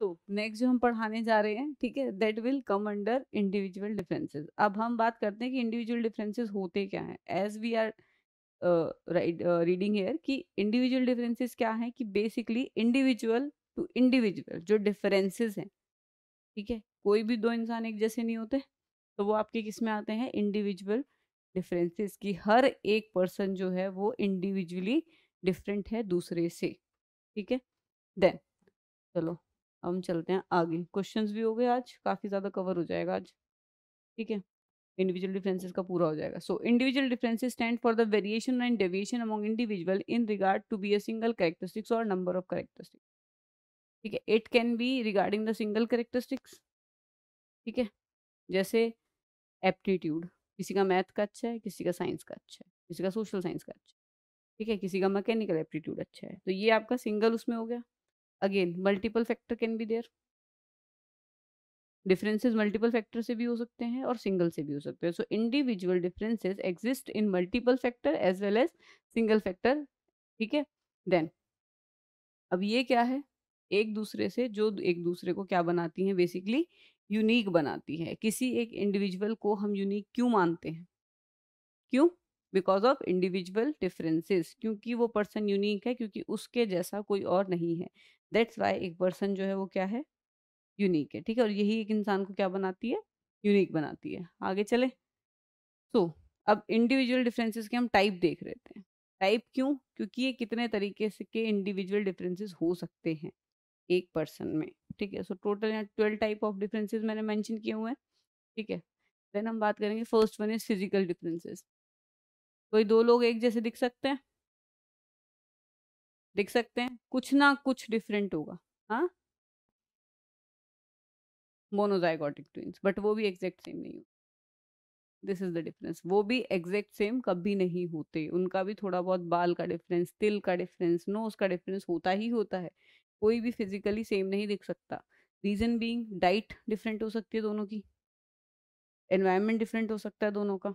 तो नेक्स्ट जो हम पढ़ाने जा रहे हैं ठीक है that will come under individual differences अब हम बात करते हैं कि इंडिविजुअल डिफरेंसेस होते क्या हैं as we are reading here कि इंडिविजुअल डिफरेंसेस क्या हैं कि बेसिकली इंडिविजुअल टू इंडिविजुअल जो डिफरेंसेस हैं ठीक है कोई भी दो इंसान एक जैसे नहीं होते तो वो आपके किस में आते हैं इंडिविजुअल डिफरेंसेस की हर एक पर्सन जो है वो इंडिविजुअली डिफरेंट है दूसरे से ठीक है देन चलो हम चलते हैं आगे क्वेश्चंस भी हो गए आज काफ़ी ज़्यादा कवर हो जाएगा आज ठीक है इंडिविजुअल डिफरेंसेस का पूरा हो जाएगा so individual differences stand for the variation and deviation among individual in regard to be a single characteristics और नंबर ऑफ करेक्टरिस्टिक्स ठीक है it can be regarding the single characteristics ठीक है जैसे एप्टीट्यूड किसी का मैथ का अच्छा है किसी का साइंस का अच्छा है किसी का सोशल साइंस का अच्छा है ठीक है किसी का मैकेनिकल एप्टीट्यूड अच्छा है तो ये आपका सिंगल उसमें हो गया again multiple factor can be there differences multiple factor से भी हो सकते हैं और सिंगल से भी हो सकते हैं so individual differences exist in multiple factor as well as single factor ठीक है देन अब ये क्या है एक दूसरे से जो एक दूसरे को क्या बनाती हैं बेसिकली यूनिक बनाती है किसी एक इंडिविजुअल को हम यूनिक क्यों मानते हैं क्यों बिकॉज ऑफ इंडिविजुअल डिफरेंसेस क्योंकि वो पर्सन यूनिक है क्योंकि उसके जैसा कोई और नहीं है दैट्स वाई एक पर्सन जो है वो क्या है यूनिक है ठीक है और यही एक इंसान को क्या बनाती है यूनिक बनाती है आगे चले सो so, अब इंडिविजुअल डिफरेंसेस के हम टाइप देख रहे थे टाइप क्यों क्योंकि ये कितने तरीके से के इंडिविजुअल डिफरेंसेस हो सकते हैं एक पर्सन में ठीक है सो टोटल यहाँ ट्वेल्व टाइप ऑफ डिफरेंसेस मैंने मेंशन किए हुए हैं ठीक है देन हम बात करेंगे first one is physical differences कोई दो लोग एक जैसे दिख सकते हैं दिख सकते हैं कुछ ना कुछ डिफरेंट होगा हाँ मोनोजाइगोटिक ट्विंस बट वो भी एग्जैक्ट सेम नहीं होते दिस इज द डिफरेंस वो भी एग्जैक्ट सेम कभी नहीं होते उनका भी थोड़ा बहुत बाल का डिफरेंस तिल का डिफरेंस नोज का डिफरेंस होता ही होता है कोई भी फिजिकली सेम नहीं दिख सकता रीजन बींग डाइट डिफरेंट हो सकती है दोनों की एनवायरमेंट डिफरेंट हो सकता है दोनों का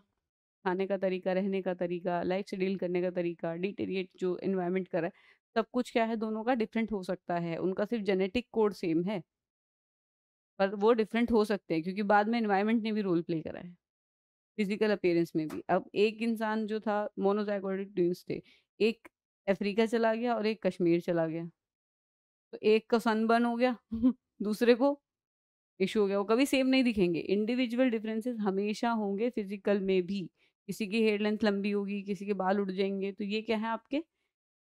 खाने का तरीका रहने का तरीका लाइफ से डील करने का तरीका डिटेरिएट जो इन्वायरमेंट कर रहा है सब कुछ क्या है दोनों का डिफरेंट हो सकता है उनका सिर्फ जेनेटिक कोड सेम है पर वो डिफरेंट हो सकते हैं क्योंकि बाद में इन्वायरमेंट ने भी रोल प्ले करा है फिजिकल अपेयरेंस में भी अब एक इंसान जो था मोनोजाइकोडिक ट्विंस थे एक अफ्रीका चला गया और एक कश्मीर चला गया तो एक का सनबर्न हो गया दूसरे को इशू हो गया वो कभी सेम नहीं दिखेंगे इंडिविजुअल डिफरेंसेस हमेशा होंगे फिजिकल में भी किसी की हेयर लेंथ लंबी होगी किसी के बाल उड़ जाएंगे तो ये क्या है आपके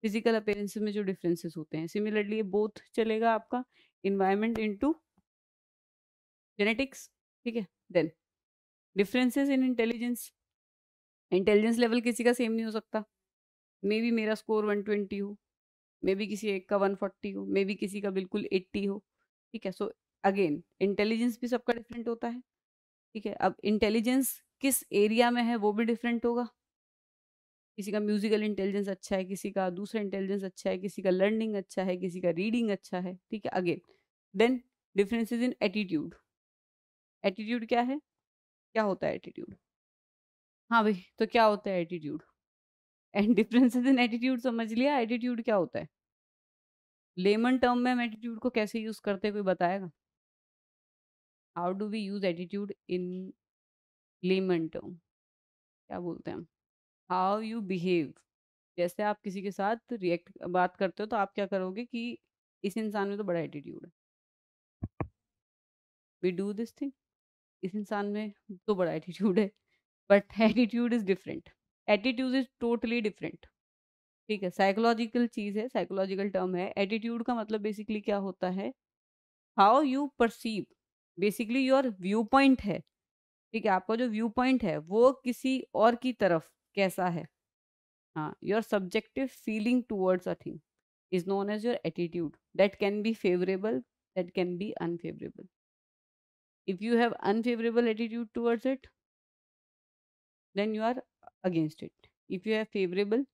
फिजिकल अपेयरेंस में जो डिफरेंसेस होते हैं सिमिलरली ये बोथ चलेगा आपका इन्वायरमेंट टू जेनेटिक्स ठीक है then differences in intelligence intelligence level किसी का सेम नहीं हो सकता मे बी मेरा स्कोर वन ट्वेंटी हो मे बी किसी एक का वन फोर्टी हो मे बी किसी का बिल्कुल एट्टी हो ठीक है सो अगेन इंटेलिजेंस भी सबका डिफरेंट होता है ठीक है अब इंटेलिजेंस किस एरिया में है वो भी डिफरेंट होगा किसी का म्यूजिकल इंटेलिजेंस अच्छा है किसी का दूसरा इंटेलिजेंस अच्छा है किसी का लर्निंग अच्छा है किसी का रीडिंग अच्छा है ठीक है again then differences in attitude attitude क्या है क्या होता है एटीट्यूड हाँ भाई तो क्या होता है attitude and differences in attitude समझ लिया एटीट्यूड क्या होता है लेमन टर्म में हम एटीट्यूड को कैसे यूज करते हैं कोई बताएगा how do we use attitude in layman term क्या बोलते हैं हाउ यू बिहेव जैसे आप किसी के साथ रिएक्ट बात करते हो तो आप क्या करोगे कि इस इंसान में तो बड़ा एटीट्यूड है वी डू दिस थिंग इस इंसान में तो बड़ा एटीट्यूड है but attitude is different attitude is totally different ठीक है साइकोलॉजिकल चीज़ है साइकोलॉजिकल टर्म है एटीट्यूड का मतलब बेसिकली क्या होता है how you perceive basically your view point है ठीक है आपका जो व्यू पॉइंट है वो किसी और की तरफ कैसा है हाँ your subjective feeling towards a thing is known as your attitude that can be favourable that can be unfavourable if you have unfavourable attitude towards it then you are against it if you have favourable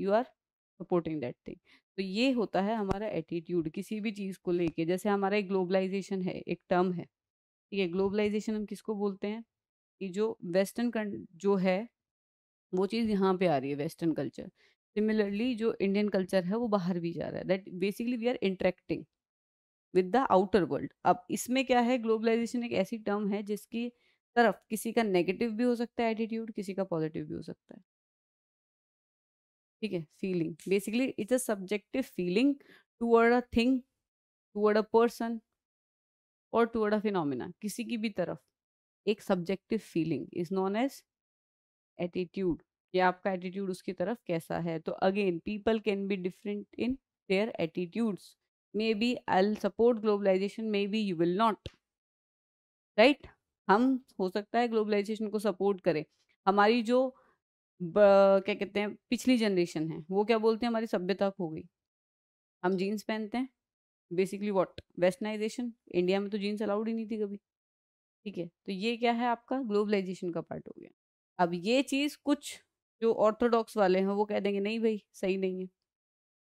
you are supporting that thing तो ये होता है हमारा attitude किसी भी चीज़ को लेके जैसे हमारा एक ग्लोबलाइजेशन है एक टर्म है ठीक है ग्लोबलाइजेशन हम किसको बोलते हैं कि जो वेस्टर्न जो है वो चीज़ यहाँ पे आ रही है वेस्टर्न कल्चर सिमिलरली जो इंडियन कल्चर है वो बाहर भी जा रहा है that basically we are interacting with the outer world अब इसमें क्या है ग्लोबलाइजेशन एक ऐसी टर्म है जिसकी तरफ किसी का नेगेटिव भी हो सकता है एटीट्यूड किसी का पॉजिटिव भी हो सकता है ठीक है feeling basically it's a subjective feeling toward a thing toward a person और टूअर्ड अ फिनोमिना किसी की भी तरफ एक subjective feeling is known as attitude कि आपका एटीट्यूड उसकी तरफ कैसा है तो again people can be different in their attitudes may be I support globalisation may be you will not right हम हो सकता है ग्लोबलाइजेशन को सपोर्ट करें हमारी जो क्या कहते हैं पिछली जनरेशन है वो क्या बोलते हैं हमारी सभ्यता खो गई हम जीन्स पहनते हैं बेसिकली वॉट वेस्टर्नाइजेशन इंडिया में तो जीन्स अलाउड ही नहीं थी कभी ठीक है तो ये क्या है आपका ग्लोबलाइजेशन का पार्ट हो गया अब ये चीज़ कुछ जो ऑर्थोडॉक्स वाले हैं वो कह देंगे नहीं भाई सही नहीं है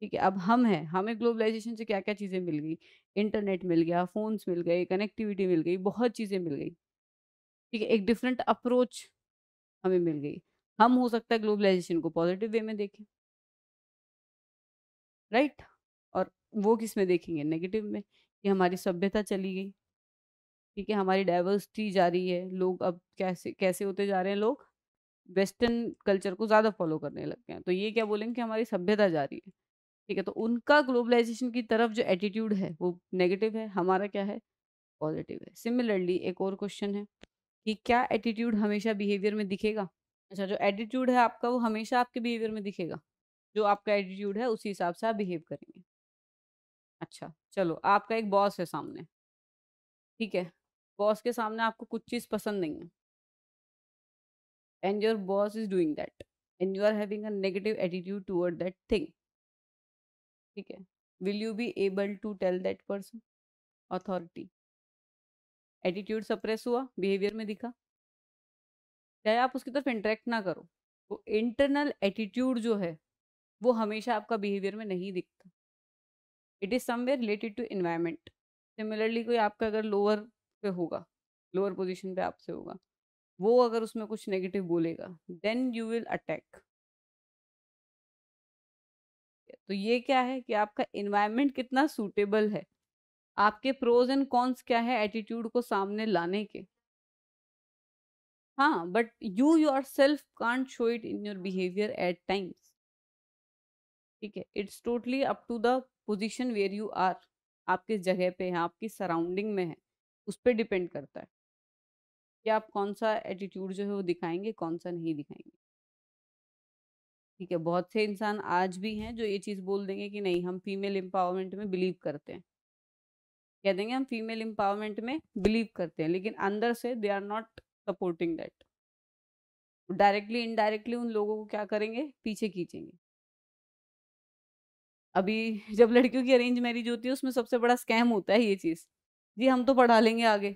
ठीक है अब हम हैं हमें ग्लोबलाइजेशन से क्या क्या चीज़ें मिल गई इंटरनेट मिल गया फ़ोन्स मिल गए कनेक्टिविटी मिल गई बहुत चीज़ें मिल गई ठीक है एक डिफरेंट अप्रोच हमें मिल गई हम हो सकता है ग्लोबलाइजेशन को पॉजिटिव वे में देखें राइट right? वो किस में देखेंगे नेगेटिव में कि हमारी सभ्यता चली गई ठीक है हमारी डाइवर्सिटी जा रही है लोग अब कैसे कैसे होते जा रहे हैं लोग वेस्टर्न कल्चर को ज़्यादा फॉलो करने लग गए हैं तो ये क्या बोलेंगे कि हमारी सभ्यता जा रही है ठीक है तो उनका ग्लोबलाइजेशन की तरफ जो एटीट्यूड है वो नेगेटिव है हमारा क्या है पॉजिटिव है सिमिलरली एक और क्वेश्चन है कि क्या एटीट्यूड हमेशा बिहेवियर में दिखेगा अच्छा जो एटीट्यूड है आपका वो हमेशा आपके बिहेवियर में दिखेगा जो आपका एटीट्यूड है उसी हिसाब से आप बिहेव करेंगे अच्छा चलो आपका एक बॉस है सामने ठीक है बॉस के सामने आपको कुछ चीज़ पसंद नहीं है and your boss is doing that and you are having a negative attitude toward that thing ठीक है will you be able to tell that person authority attitude suppress हुआ बिहेवियर में दिखा चाहे आप उसकी तरफ इंटरेक्ट ना करो वो इंटरनल एटीट्यूड जो है वो हमेशा आपका बिहेवियर में नहीं दिखता it is somewhere related to environment similarly कोई आपका अगर लोअर पे होगा लोअर पोजिशन पे आपसे होगा वो अगर उसमें कुछ नेगेटिव बोलेगा देन यू विल अटैक तो ये क्या है कि आपका इन्वायरमेंट कितना सूटेबल है आपके प्रोज एंड कॉन्स क्या है एटीट्यूड को सामने लाने के हाँ but you yourself can't show it in your behaviour at times ठीक है it's totally up to the position where you are आप किस जगह पे हैं आपकी सराउंडिंग में है उस पर डिपेंड करता है कि आप कौन सा एटीट्यूड जो है वो दिखाएंगे कौन सा नहीं दिखाएंगे ठीक है बहुत से इंसान आज भी हैं जो ये चीज़ बोल देंगे कि नहीं हम फीमेल एम्पावरमेंट में बिलीव करते हैं कह देंगे हम फीमेल एम्पावरमेंट में बिलीव करते हैं लेकिन अंदर से they are not supporting that directly indirectly उन लोगों को क्या करेंगे पीछे खींचेंगे अभी जब लड़कियों की अरेंज मैरिज होती है उसमें सबसे बड़ा स्कैम होता है ये चीज़ जी हम तो पढ़ा लेंगे आगे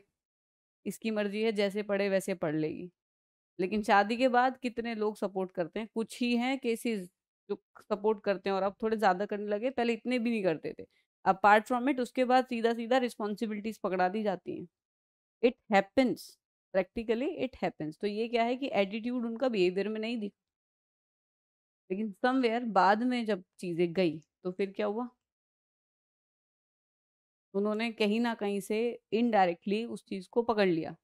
इसकी मर्जी है जैसे पढ़े वैसे पढ़ लेगी लेकिन शादी के बाद कितने लोग सपोर्ट करते हैं कुछ ही हैं केसेस जो सपोर्ट करते हैं और अब थोड़े ज़्यादा करने लगे पहले इतने भी नहीं करते थे अपार्ट फ्रॉम इट उसके बाद सीधा सीधा रिस्पॉन्सिबिलिटीज पकड़ा दी जाती हैं it happens practically it happens तो ये क्या है कि एटीट्यूड उनका बिहेवियर में नहीं दिखा लेकिन समवेयर बाद में जब चीज़ें गई तो फिर क्या हुआ उन्होंने कहीं ना कहीं से इनडायरेक्टली उस चीज़ को पकड़ लिया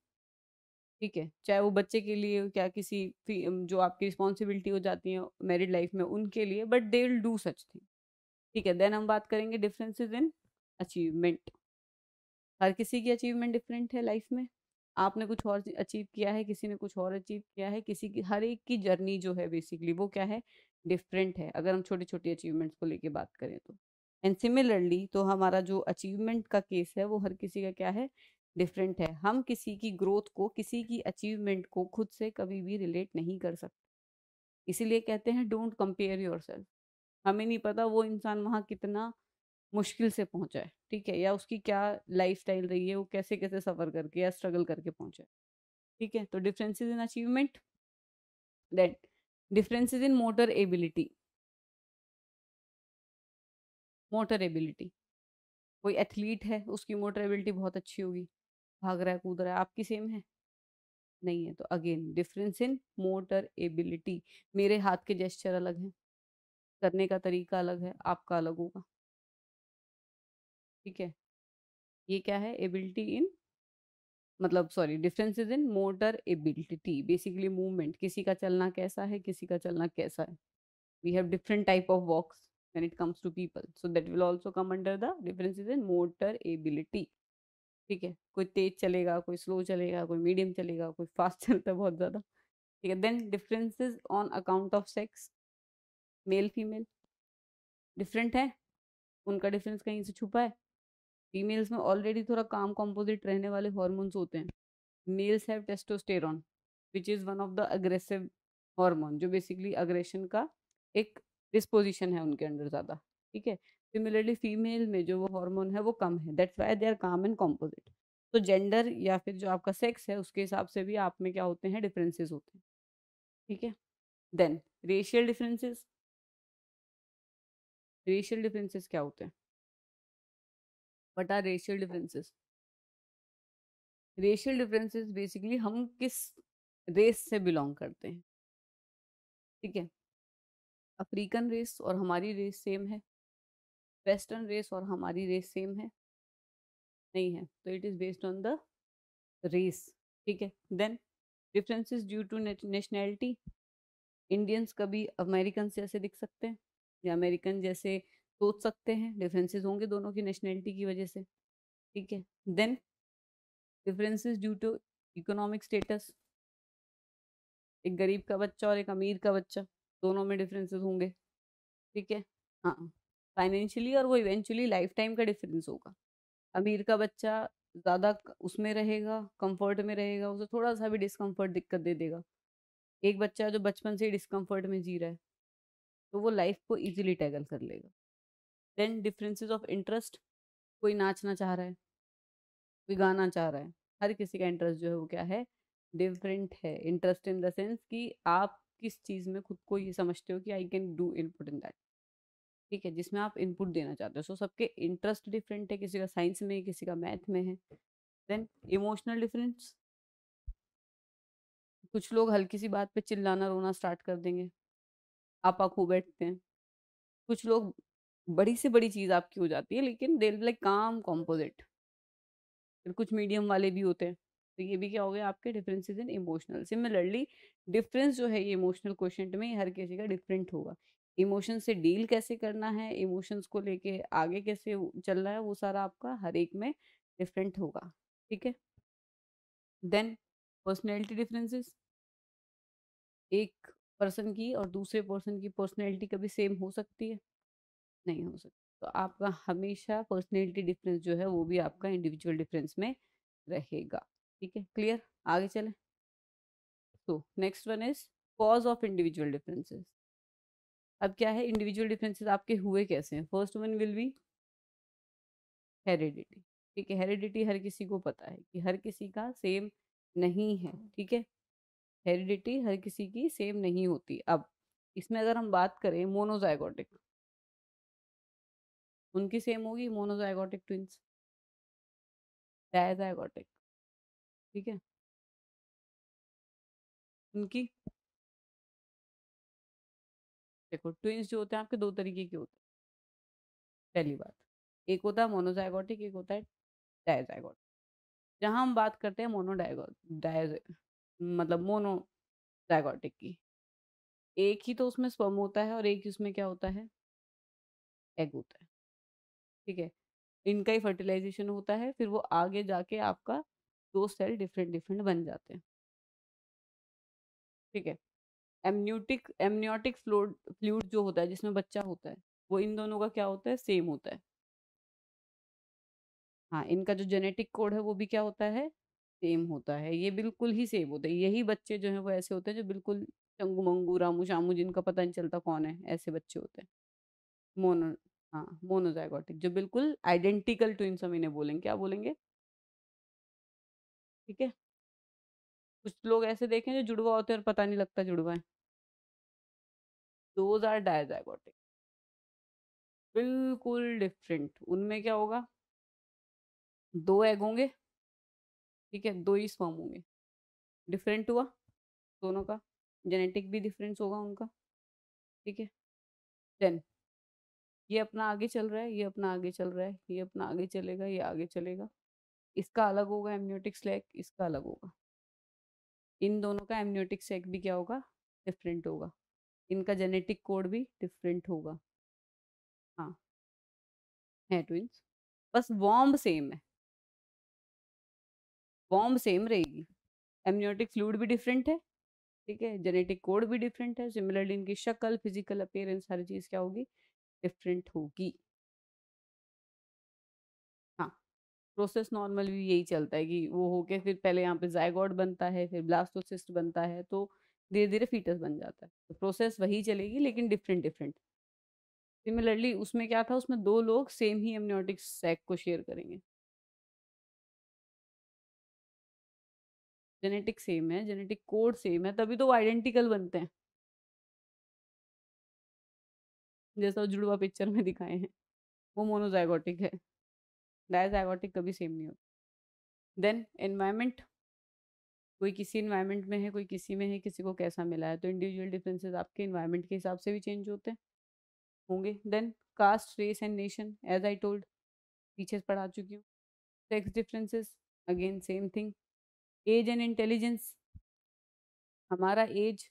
ठीक है चाहे वो बच्चे के लिए क्या किसी जो आपकी रिस्पॉन्सिबिलिटी हो जाती है मैरिड लाइफ में उनके लिए but they will do such thing ठीक है देन हम बात करेंगे डिफरेंसेस इन अचीवमेंट हर किसी की अचीवमेंट डिफरेंट है लाइफ में आपने कुछ और अचीव किया है किसी ने कुछ और अचीव किया है किसी की हर एक की जर्नी जो है बेसिकली वो क्या है डिफरेंट है अगर हम छोटी छोटी अचीवमेंट्स को लेके बात करें तो एंड सिमिलरली तो हमारा जो अचीवमेंट का केस है वो हर किसी का क्या है डिफरेंट है हम किसी की ग्रोथ को किसी की अचीवमेंट को खुद से कभी भी रिलेट नहीं कर सकते इसीलिए कहते हैं डोंट कंपेयर योर हमें नहीं पता वो इंसान वहाँ कितना मुश्किल से पहुँचा है ठीक है या उसकी क्या लाइफ स्टाइल रही है वो कैसे कैसे सफ़र करके या स्ट्रगल करके पहुँचा है ठीक है तो differences in achievement that differences in motor ability motor ability कोई एथलीट है उसकी मोटर एबिलिटी बहुत अच्छी होगी भाग रहा है कूद रहा है आपकी सेम है नहीं है तो again difference in motor ability मेरे हाथ के जेस्चर अलग हैं करने का तरीका अलग है आपका अलग होगा ठीक है ये क्या है एबिलिटी इन मतलब sorry difference is in motor ability basically movement किसी का चलना कैसा है किसी का चलना कैसा है we have different type of walks it comes to people so that will also come under the difference is in motor ability ठीक है कोई तेज चलेगा कोई स्लो चलेगा कोई मीडियम चलेगा कोई फास्ट चलता है बहुत ज़्यादा ठीक है then differences on account of sex male female different है उनका डिफरेंस कहीं से छुपा है फीमेल्स में ऑलरेडी थोड़ा काम कॉम्पोजिट रहने वाले हॉर्मोन्स होते हैं males have testosterone which is one of the aggressive hormone जो बेसिकली अग्रेशन का एक डिस्पोजिशन है उनके अंडर ज़्यादा ठीक है सिमिलरली फीमेल में जो वो हॉर्मोन है वो कम है that's why they are calm and composite तो जेंडर या फिर जो आपका सेक्स है उसके हिसाब से भी आप में क्या होते हैं डिफरेंसेस होते हैं ठीक है then racial differences racial differences क्या होते हैं what are racial differences racial differences basically हम किस रेस से बिलोंग करते हैं ठीक है अफ्रीकन रेस और हमारी रेस सेम है वेस्टर्न रेस और हमारी रेस सेम है नहीं है तो it is based on the race ठीक है then differences due to nationality Indians कभी अमेरिकन से ऐसे दिख सकते हैं या अमेरिकन जैसे सोच सकते हैं डिफरेंसेस होंगे दोनों की नेशनैलिटी की वजह से ठीक है then differences due to economic status एक गरीब का बच्चा और एक अमीर का बच्चा दोनों में डिफरेंसेस होंगे ठीक है हाँ फाइनेंशियली और वो इवेंचुअली लाइफ टाइम का डिफरेंस होगा अमीर का बच्चा ज़्यादा उसमें रहेगा कंफर्ट में रहेगा उसे थोड़ा सा भी डिस्कम्फर्ट दिक्कत दे देगा एक बच्चा जो बचपन से ही डिस्कम्फर्ट में जी रहा है तो वो लाइफ को इजीली टैगल कर लेगा देन डिफरेंसेस ऑफ इंटरेस्ट कोई नाचना चाह रहा है कोई गाना चाह रहा है हर किसी का इंटरेस्ट जो है वो क्या है डिफरेंट है इंटरेस्ट इन द सेंस कि आप किस चीज़ में खुद को ये समझते हो कि I can do input in that ठीक है जिसमें आप इनपुट देना चाहते हो सो so, सबके इंटरेस्ट डिफरेंट है किसी का साइंस में है किसी का मैथ में है देन इमोशनल डिफरेंस कुछ लोग हल्की सी बात पे चिल्लाना रोना स्टार्ट कर देंगे आपा खो बैठते हैं कुछ लोग बड़ी से बड़ी चीज़ आपकी हो जाती है लेकिन दे लाइक काम कॉम्पोजिट फिर कुछ मीडियम वाले भी होते हैं तो ये भी क्या हो गया आपके differences in emotional similarly difference जो है ये इमोशनल क्वेश्चन में हर किसी का डिफरेंट होगा इमोशन से डील कैसे करना है इमोशंस को लेके आगे कैसे चलना है वो सारा आपका हर एक में डिफरेंट होगा ठीक है देन पर्सनैलिटी डिफरेंसेस एक पर्सन की और दूसरे पर्सन की पर्सनैलिटी कभी सेम हो सकती है नहीं हो सकता तो आपका हमेशा पर्सनैलिटी डिफरेंस जो है वो भी आपका इंडिविजुअल डिफरेंस में रहेगा ठीक है क्लियर आगे चले तो next one is cause of individual differences अब क्या है इंडिविजुअल डिफरेंसेस आपके हुए कैसे हैं first one will be heredity ठीक है हेरिडिटी हर किसी को पता है कि हर किसी का सेम नहीं है ठीक है हेरिडिटी हर किसी की सेम नहीं होती अब इसमें अगर हम बात करें मोनोजाइगोटिक उनकी सेम होगी मोनोजाइगोटिक ट्विंस डायजाइगोटिक ठीक है उनकी देखो ट्विंस जो होते हैं आपके दो तरीके के होते हैं पहली बात एक होता है मोनोजाइगोटिक एक होता है डायजाइगोटिक जहाँ हम बात करते हैं मोनो डायगो मतलब मोनो डायगोटिक की एक ही तो उसमें स्पर्म होता है और एक ही उसमें क्या होता है एग होता है ठीक है इनका ही फर्टिलाइजेशन होता है फिर वो आगे जाके आपका दो सेल डिफरेंट डिफरेंट बन जाते हैं ठीक है एमन्यूटिक एमन्योटिक फ्लूड फ्लूड जो होता है जिसमें बच्चा होता है वो इन दोनों का क्या होता है सेम होता है हाँ इनका जो जेनेटिक कोड है वो भी क्या होता है सेम होता है ये बिल्कुल ही सेम होता है यही बच्चे जो हैं वो ऐसे होते हैं जो बिल्कुल चंगू मंगू रामू शामू जिनका पता नहीं चलता कौन है ऐसे बच्चे होते हैं मोनो हाँ मोनोजाइगोटिक जो बिल्कुल आइडेंटिकल ट्विन हम इन्हें बोलेंगे क्या बोलेंगे ठीक है कुछ लोग ऐसे देखें जो जुड़वा होते हैं और पता नहीं लगता जुड़वा है दोज आर डायजाइगोटिक बिल्कुल डिफरेंट उनमें क्या होगा दो एग होंगे ठीक है दो ही स्वाम होंगे डिफरेंट हुआ दोनों का जेनेटिक भी डिफरेंस होगा उनका ठीक है देन ये अपना आगे चल रहा है ये अपना आगे चल रहा है ये अपना आगे चलेगा ये आगे चलेगा इसका अलग होगा एमनियोटिक स्लैक इसका अलग होगा इन दोनों का एमनियोटिक सेक भी क्या होगा डिफरेंट होगा इनका जेनेटिक कोड भी डिफरेंट होगा हाँ है ट्विंस बस वॉम्ब सेम है वॉम्ब सेम रहेगी एमनियोटिक फ्लूड भी डिफरेंट है ठीक है जेनेटिक कोड भी डिफरेंट है सिमिलरली इनकी शक्ल फिजिकल अपेयरेंस हर चीज़ क्या होगी डिफरेंट होगी हाँ प्रोसेस नॉर्मल भी यही चलता है कि वो होके फिर पहले यहाँ पे जायगॉड बनता है फिर ब्लास्टोसिस्ट बनता है तो धीरे धीरे फीटस बन जाता है तो प्रोसेस वही चलेगी लेकिन डिफरेंट डिफरेंट सिमिलरली उसमें क्या था उसमें दो लोग सेम ही एमनियोटिक सेक को शेयर करेंगे जेनेटिक सेम है जेनेटिक कोड सेम है तभी तो वो आइडेंटिकल बनते हैं जैसा जुड़वा पिक्चर में दिखाए हैं वो मोनोजाइगोटिक है डायजाइगोटिक कभी सेम नहीं होता देन एनवायरमेंट कोई किसी इन्वायरमेंट में है कोई किसी में है किसी को कैसा मिला है तो इंडिविजुअल डिफरेंसेस आपके इन्वायरमेंट के हिसाब से भी चेंज होते हैं होंगे then caste race and nation as I told पीछे पढ़ा चुकी हूँ sex differences again same thing age and intelligence हमारा एज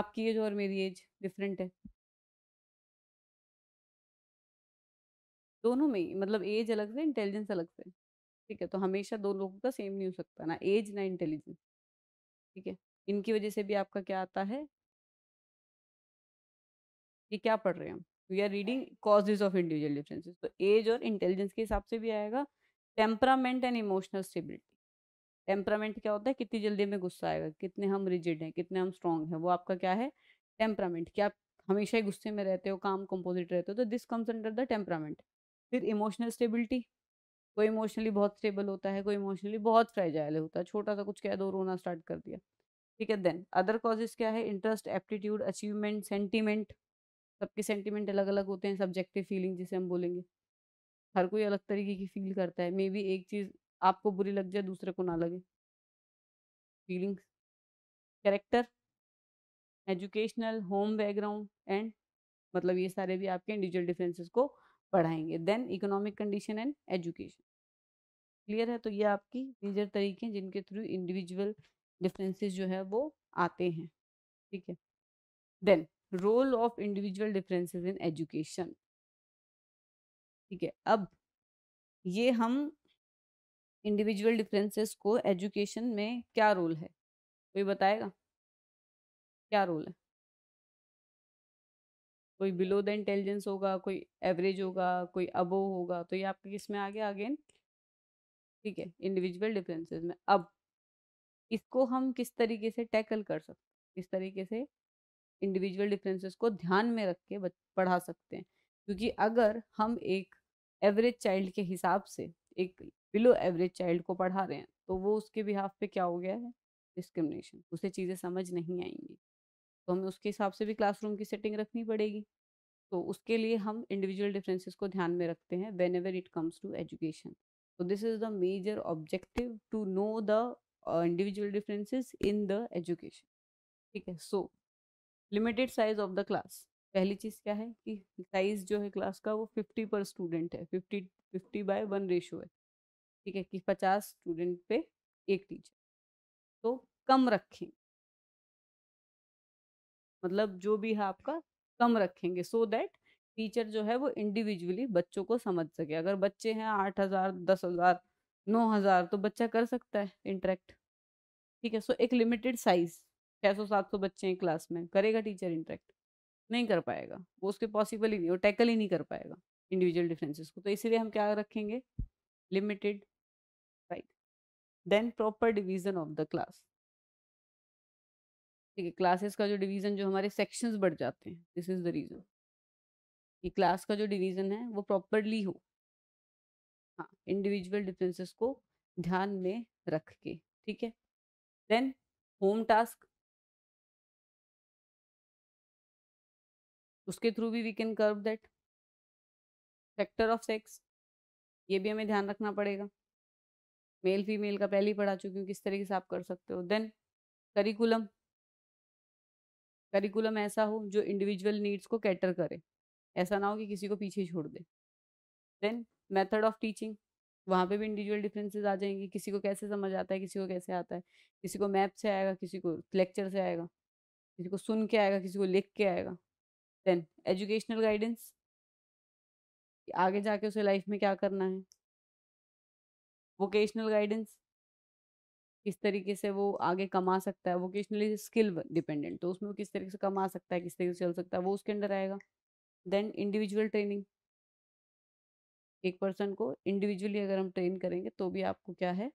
आपकी एज और मेरी एज डिफरेंट है दोनों में ही मतलब एज अलग से इंटेलिजेंस अलग से ठीक है तो हमेशा दो लोगों का सेम नहीं हो सकता ना एज ना इंटेलिजेंस ठीक है इनकी वजह से भी आपका क्या आता है ये क्या पढ़ रहे हैं हम we are reading causes of individual differences तो एज और इंटेलिजेंस के हिसाब से भी आएगा temperament and emotional stability temperament क्या होता है कितनी जल्दी में गुस्सा आएगा कितने हम रिजिड हैं कितने हम स्ट्रांग हैं वो आपका क्या है टेम्परामेंट क्या आप हमेशा ही गुस्से में रहते हो काम कंपोजिट रहते हो तो this comes under the temperament फिर इमोशनल स्टेबिलिटी कोई इमोशनली बहुत स्टेबल होता है कोई इमोशनली बहुत फ्रेजाइल होता है छोटा सा कुछ कह दो रोना स्टार्ट कर दिया ठीक है देन अदर कॉजेज क्या है इंटरेस्ट एप्टीट्यूड अचीवमेंट सेंटीमेंट सबके सेंटीमेंट अलग अलग होते हैं सब्जेक्टिव फीलिंग जिसे हम बोलेंगे हर कोई अलग तरीके की फील करता है मे बी एक चीज़ आपको बुरी लग जाए दूसरे को ना लगे feelings character educational home background and मतलब ये सारे भी आपके इंडिविजुअल डिफरेंसेस को पढ़ाएंगे then economic condition and education clear है तो ये आपकी मेजर तरीके हैं जिनके थ्रू इंडिविजुअल डिफरेंसेस जो है वो आते हैं ठीक है then role of individual differences in education ठीक है अब ये हम इंडिविजुअल डिफरेंसेस को एजुकेशन में क्या रोल है कोई बताएगा क्या रोल है कोई बिलो द इंटेलिजेंस होगा कोई एवरेज होगा कोई अबो होगा तो ये आपके किस में आ गया अगेन ठीक है इंडिविजुअल डिफरेंसेस में अब इसको हम किस तरीके से टैकल कर सकते हैं किस तरीके से इंडिविजुअल डिफरेंसेस को ध्यान में रख के पढ़ा सकते हैं क्योंकि अगर हम एक एवरेज चाइल्ड के हिसाब से एक बिलो एवरेज चाइल्ड को पढ़ा रहे हैं तो वो उसके बिहाफ पे क्या हो गया है डिस्क्रिमिनेशन उसे चीज़ें समझ नहीं आएंगी तो हमें उसके हिसाब से भी क्लासरूम की सेटिंग रखनी पड़ेगी तो उसके लिए हम इंडिविजुअल डिफरेंसेस को ध्यान में रखते हैं whenever it comes to education तो this is the major objective to know the individual differences in the education ठीक है so limited size of the class पहली चीज़ क्या है कि साइज जो है क्लास का वो फिफ्टी पर स्टूडेंट है fifty fifty by one ratio है ठीक है कि पचास स्टूडेंट पे एक टीचर तो कम रखें मतलब जो भी है आपका कम रखेंगे सो दैट टीचर जो है वो इंडिविजुअली बच्चों को समझ सके अगर बच्चे हैं आठ हजार दस हजार नौ हजार तो बच्चा कर सकता है इंटरेक्ट ठीक है सो एक लिमिटेड साइज छः सौ सात सौ बच्चे हैं क्लास में करेगा टीचर इंटरेक्ट नहीं कर पाएगा वो उसके पॉसिबल ही नहीं वो टैकल ही नहीं कर पाएगा इंडिविजुअल डिफरेंसेस को तो इसीलिए हम क्या रखेंगे limited right then proper division of the class ठीक है क्लासेस का जो डिवीज़न जो हमारे सेक्शंस बढ़ जाते हैं दिस इज़ द रीज़न कि क्लास का जो डिवीज़न है वो प्रॉपरली हो हाँ इंडिविजुअल डिफरेंसेस को ध्यान में रख के ठीक है देन होम टास्क उसके थ्रू भी we can curb that factor of sex ये भी हमें ध्यान रखना पड़ेगा मेल फीमेल का पहले ही पढ़ा चुकी हूँ किस तरीके से आप कर सकते हो देन करिकुलम करिकुलम ऐसा हो जो इंडिविजुअल नीड्स को कैटर करे ऐसा ना हो कि किसी को पीछे छोड़ दे देन मेथड ऑफ टीचिंग वहाँ पे भी इंडिविजुअल डिफरेंसेस आ जाएंगे किसी को कैसे समझ आता है किसी को कैसे आता है किसी को मैप से आएगा किसी को लेक्चर से आएगा किसी को सुन के आएगा किसी को लिख के आएगा देन एजुकेशनल गाइडेंस आगे जाके उसे लाइफ में क्या करना है वोकेशनल गाइडेंस किस तरीके से वो आगे कमा सकता है वोकेशनली स्किल डिपेंडेंट तो उसमें वो किस तरीके से कमा सकता है किस तरीके से चल सकता है वो उसके अंडर आएगा देन इंडिविजुअल ट्रेनिंग एक पर्सन को इंडिविजुअली अगर हम ट्रेन करेंगे तो भी आपको क्या है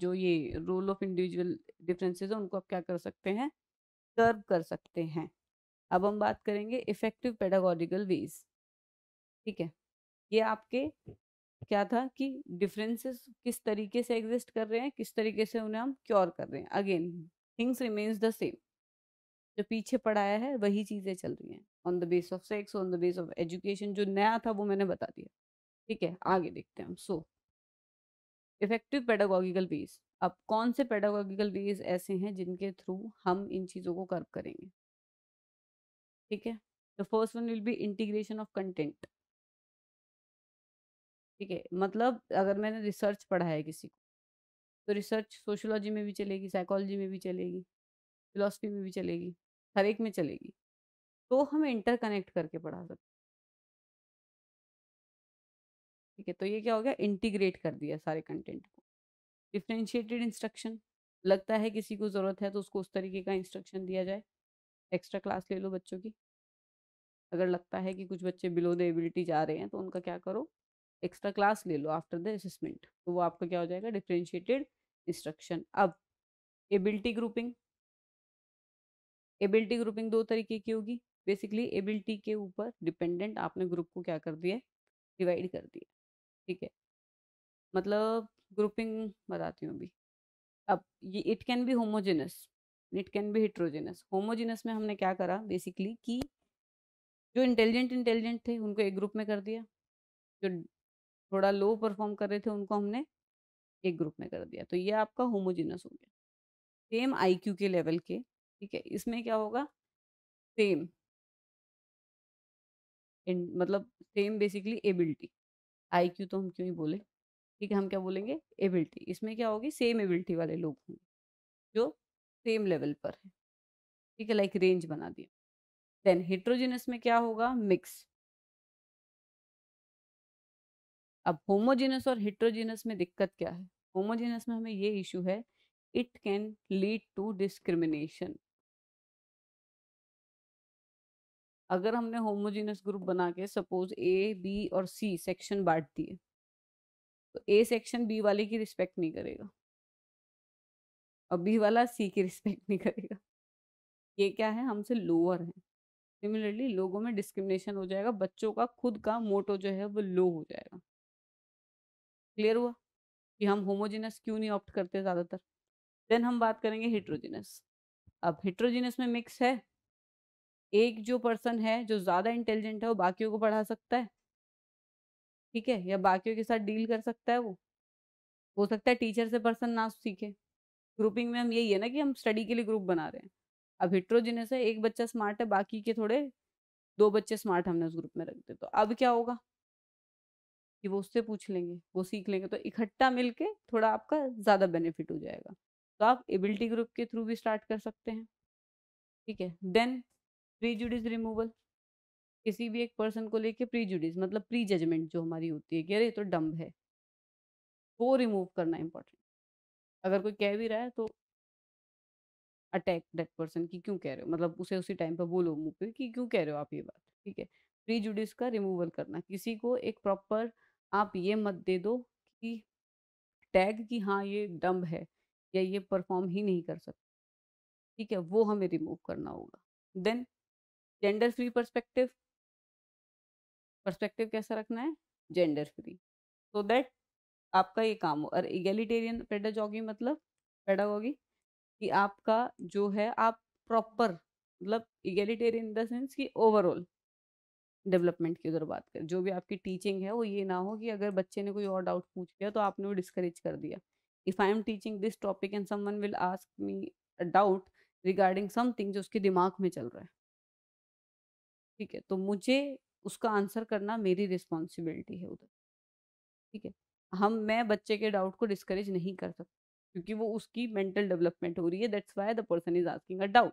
जो ये रोल ऑफ इंडिविजुअल डिफरेंसेस है उनको आप क्या कर सकते हैं कर्व कर सकते हैं अब हम बात करेंगे इफेक्टिव पेडागोजिकल वेज ठीक है ये आपके क्या था कि डिफरेंसेस किस तरीके से एग्जिस्ट कर रहे हैं किस तरीके से उन्हें हम क्योर कर रहे हैं again things remains the same जो पीछे पढ़ाया है वही चीज़ें चल रही हैं on the base of sex on the base of education जो नया था वो मैंने बता दिया ठीक है आगे देखते हैं हम सो इफेक्टिव पेडागॉगिकल बेस अब कौन से पेडागॉगिकल बेस ऐसे हैं जिनके थ्रू हम इन चीज़ों को कर्व करेंगे ठीक है the first one will be integration of content ठीक है मतलब अगर मैंने रिसर्च पढ़ा है किसी को तो रिसर्च सोशोलॉजी में भी चलेगी साइकोलॉजी में भी चलेगी फिलोसफी में भी चलेगी हर एक में चलेगी तो हम इंटरकनेक्ट करके पढ़ा सकते ठीक है तो ये क्या हो गया इंटीग्रेट कर दिया सारे कंटेंट को डिफ्रेंशिएटेड इंस्ट्रक्शन लगता है किसी को ज़रूरत है तो उसको उस तरीके का इंस्ट्रक्शन दिया जाए एक्स्ट्रा क्लास ले लो बच्चों की अगर लगता है कि कुछ बच्चे बिलो द एबिलिटी जा रहे हैं तो उनका क्या करो एक्स्ट्रा क्लास ले लो आफ्टर द असेसमेंट तो वो आपका क्या हो जाएगा डिफ्रेंशिएटेड इंस्ट्रक्शन अब एबिलिटी ग्रुपिंग एबिलिटी ग्रुपिंग दो तरीके की होगी बेसिकली एबिलिटी के ऊपर डिपेंडेंट आपने ग्रुप को क्या कर दिया डिवाइड कर दिया ठीक है मतलब ग्रुपिंग बताती हूँ अभी अब ये it can be homogenous it can be heterogeneous homogenous में हमने क्या करा बेसिकली कि जो इंटेलिजेंट इंटेलिजेंट थे उनको एक ग्रुप में कर दिया जो थोड़ा लो परफॉर्म कर रहे थे उनको हमने एक ग्रुप में कर दिया तो ये आपका होमोजिनस हो गया सेम आईक्यू के लेवल के ठीक है इसमें क्या होगा सेम मतलब सेम बेसिकली एबिलिटी आईक्यू तो हम क्यों ही बोले ठीक है हम क्या बोलेंगे एबिलिटी इसमें क्या होगी सेम एबिलिटी वाले लोग होंगे जो सेम लेवल पर है ठीक है लाइक रेंज बना दिया देन हेट्रोजिनस में क्या होगा मिक्स अब होमोजेनस और हिट्रोजीनस में दिक्कत क्या है होमोजेनस में हमें ये इशू है it can lead to discrimination अगर हमने होमोजेनस ग्रुप बना के सपोज ए बी और सी सेक्शन बांट दिए तो ए सेक्शन बी वाले की रिस्पेक्ट नहीं करेगा और बी वाला सी की रिस्पेक्ट नहीं करेगा ये क्या है हमसे लोअर है सिमिलरली लोगों में डिस्क्रिमिनेशन हो जाएगा बच्चों का खुद का मोटो जो है वो लो हो जाएगा क्लियर हुआ कि हम होमोजिनस क्यों नहीं ऑप्ट करते ज़्यादातर देन हम बात करेंगे हिट्रोजिनस अब हिट्रोजिनस में मिक्स है एक जो पर्सन है जो ज़्यादा इंटेलिजेंट है वो बाकियों को पढ़ा सकता है ठीक है या बाकियों के साथ डील कर सकता है वो हो सकता है टीचर से पर्सन ना सीखे ग्रुपिंग में हम यही है ना कि हम स्टडी के लिए ग्रुप बना रहे हैं अब हिट्रोजिनस है एक बच्चा स्मार्ट है बाकी के थोड़े दो बच्चे स्मार्ट हमने उस ग्रुप में रख दिए तो अब क्या होगा कि वो उससे पूछ लेंगे वो सीख लेंगे तो इकट्ठा मिलके थोड़ा आपका ज़्यादा बेनिफिट हो जाएगा तो आप एबिलिटी ग्रुप के थ्रू भी स्टार्ट कर सकते हैं ठीक है देन प्रीजुडिस रिमूवल किसी भी एक पर्सन को लेके प्रीजुडिस मतलब प्री जजमेंट जो हमारी होती है कि अरे तो डम्ब है वो रिमूव करना इम्पोर्टेंट अगर कोई कह भी रहा है तो अटैक डेट पर्सन की क्यों कह रहे हो मतलब उसे उसी टाइम पर बोलो मुँह पे कि क्यों कह रहे हो आप ये बात ठीक है प्रीजुडिस का रिमूवल करना किसी को एक प्रॉपर आप ये मत दे दो कि टैग कि हाँ ये डम्ब है या ये परफॉर्म ही नहीं कर सकते ठीक है वो हमें रिमूव करना होगा then gender free perspective perspective कैसा रखना है जेंडर फ्री सो दैट आपका ये काम हो और इगेलिटेरियन पेडाजॉगी मतलब पेडागॉगी कि आपका जो है आप प्रॉपर मतलब इगेलिटेरियन इन द सेंस कि ओवरऑल डेवलपमेंट की उधर बात करें जो भी आपकी टीचिंग है वो ये ना हो कि अगर बच्चे ने कोई और डाउट पूछ लिया तो आपने वो डिस्करेज कर दिया if I am teaching this topic and someone will ask me a doubt regarding something जो उसके दिमाग में चल रहा है ठीक है तो मुझे उसका आंसर करना मेरी रिस्पॉन्सिबिलिटी है उधर ठीक है हम मैं बच्चे के डाउट को डिस्करेज नहीं कर सकते क्योंकि वो उसकी मेंटल डेवलपमेंट हो रही है that's why the person is asking a doubt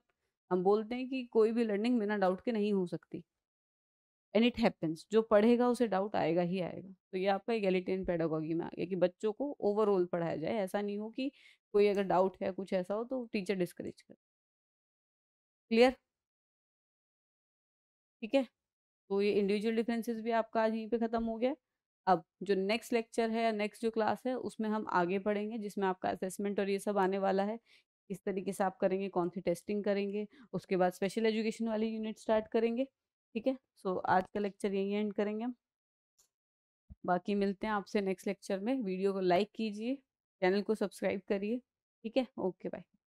हम बोलते हैं कि कोई भी लर्निंग बिना डाउट के नहीं हो सकती एंड इट हैपन्स जो पढ़ेगा उसे डाउट आएगा ही आएगा तो ये आपका एगेलिटेन पेडागॉगी में आ गया कि बच्चों को ओवरऑल पढ़ाया जाए ऐसा नहीं हो कि कोई अगर डाउट है कुछ ऐसा हो तो टीचर डिस्करेज कर क्लियर ठीक है तो ये इंडिविजुअल डिफरेंसेस भी आपका आज यहीं पे ख़त्म हो गया अब जो नेक्स्ट लेक्चर है या नेक्स्ट जो क्लास है उसमें हम आगे पढ़ेंगे जिसमें आपका असेसमेंट और ये सब आने वाला है किस तरीके से आप करेंगे कौन सी टेस्टिंग करेंगे उसके बाद स्पेशल एजुकेशन वाली यूनिट स्टार्ट करेंगे ठीक है सो आज का लेक्चर यही एंड करेंगे हम बाकी मिलते हैं आपसे नेक्स्ट लेक्चर में वीडियो को लाइक कीजिए चैनल को सब्सक्राइब करिए ठीक है ओके बाय